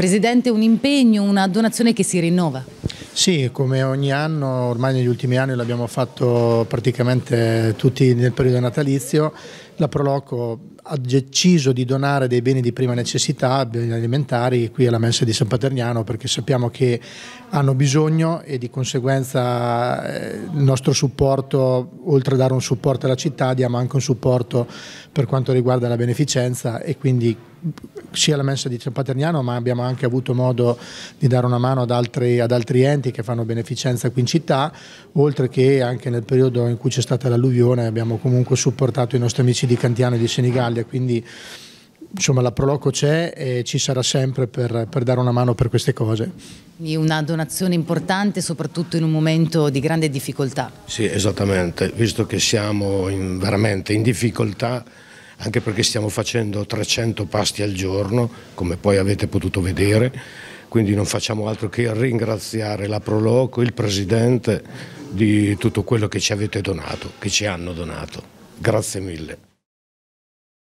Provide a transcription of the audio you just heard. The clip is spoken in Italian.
Presidente, un impegno, una donazione che si rinnova? Sì, come ogni anno, ormai negli ultimi anni l'abbiamo fatto praticamente tutti nel periodo natalizio, la Proloco ha deciso di donare dei beni di prima necessità, beni alimentari, qui alla Messa di San Paterniano perché sappiamo che hanno bisogno e di conseguenza eh, il nostro supporto, oltre a dare un supporto alla città, diamo anche un supporto per quanto riguarda la beneficenza e quindi sia la messa di Paterniano ma abbiamo anche avuto modo di dare una mano ad altri, ad altri, enti che fanno beneficenza qui in città oltre che anche nel periodo in cui c'è stata l'alluvione abbiamo comunque supportato i nostri amici di Cantiano e di Senigallia quindi insomma la Proloco c'è e ci sarà sempre per, per, dare una mano per queste cose. Una donazione importante soprattutto in un momento di grande difficoltà. Sì esattamente, visto che siamo in, veramente in difficoltà anche perché stiamo facendo 300 pasti al giorno, come poi avete potuto vedere, quindi non facciamo altro che ringraziare la Proloco, il Presidente, di tutto quello che ci avete donato, che ci hanno donato. Grazie mille.